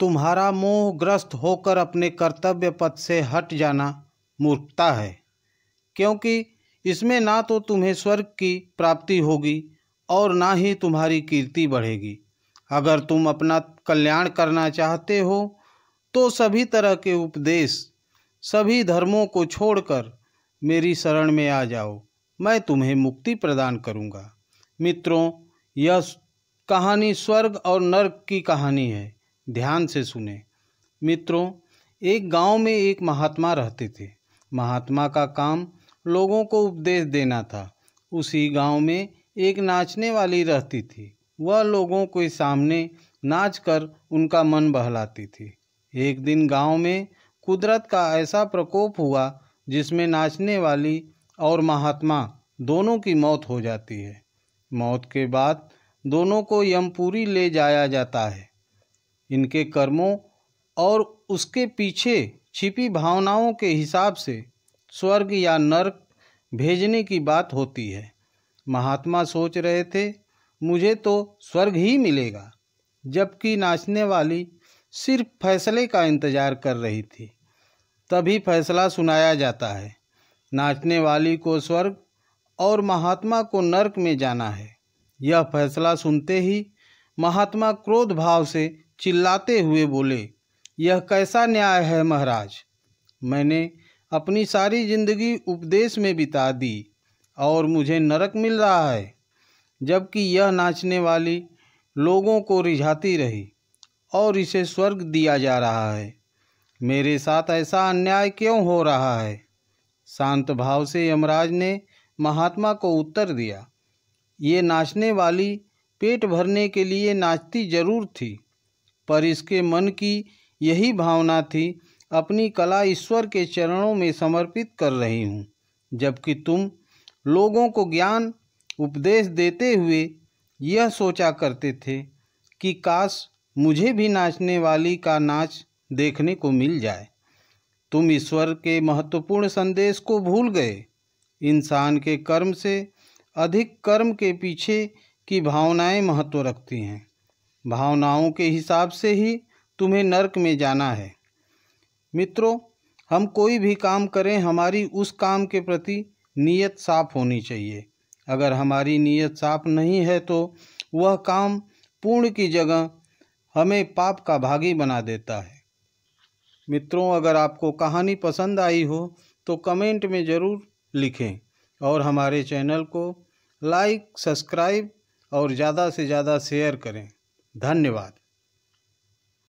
तुम्हारा मोह ग्रस्त होकर अपने कर्तव्य पथ से हट जाना मूर्खता है क्योंकि इसमें ना तो तुम्हें स्वर्ग की प्राप्ति होगी और ना ही तुम्हारी कीर्ति बढ़ेगी अगर तुम अपना कल्याण करना चाहते हो तो सभी तरह के उपदेश सभी धर्मों को छोड़कर मेरी शरण में आ जाओ मैं तुम्हें मुक्ति प्रदान करूँगा मित्रों यह कहानी स्वर्ग और नर्क की कहानी है ध्यान से सुने मित्रों एक गांव में एक महात्मा रहते थे महात्मा का काम लोगों को उपदेश देना था उसी गांव में एक नाचने वाली रहती थी वह लोगों के सामने नाचकर उनका मन बहलाती थी एक दिन गांव में कुदरत का ऐसा प्रकोप हुआ जिसमें नाचने वाली और महात्मा दोनों की मौत हो जाती है मौत के बाद दोनों को यमपुरी ले जाया जाता है इनके कर्मों और उसके पीछे छिपी भावनाओं के हिसाब से स्वर्ग या नर्क भेजने की बात होती है महात्मा सोच रहे थे मुझे तो स्वर्ग ही मिलेगा जबकि नाचने वाली सिर्फ फैसले का इंतज़ार कर रही थी तभी फैसला सुनाया जाता है नाचने वाली को स्वर्ग और महात्मा को नर्क में जाना है यह फैसला सुनते ही महात्मा क्रोध भाव से चिल्लाते हुए बोले यह कैसा न्याय है महाराज मैंने अपनी सारी जिंदगी उपदेश में बिता दी और मुझे नरक मिल रहा है जबकि यह नाचने वाली लोगों को रिझाती रही और इसे स्वर्ग दिया जा रहा है मेरे साथ ऐसा अन्याय क्यों हो रहा है शांत भाव से यमराज ने महात्मा को उत्तर दिया ये नाचने वाली पेट भरने के लिए नाचती जरूर थी पर इसके मन की यही भावना थी अपनी कला ईश्वर के चरणों में समर्पित कर रही हूँ जबकि तुम लोगों को ज्ञान उपदेश देते हुए यह सोचा करते थे कि काश मुझे भी नाचने वाली का नाच देखने को मिल जाए तुम ईश्वर के महत्वपूर्ण संदेश को भूल गए इंसान के कर्म से अधिक कर्म के पीछे की भावनाएं महत्व रखती हैं भावनाओं के हिसाब से ही तुम्हें नरक में जाना है मित्रों हम कोई भी काम करें हमारी उस काम के प्रति नीयत साफ होनी चाहिए अगर हमारी नीयत साफ नहीं है तो वह काम पूर्ण की जगह हमें पाप का भागी बना देता है मित्रों अगर आपको कहानी पसंद आई हो तो कमेंट में ज़रूर लिखें और हमारे चैनल को लाइक सब्सक्राइब और ज़्यादा से ज़्यादा शेयर करें धन्यवाद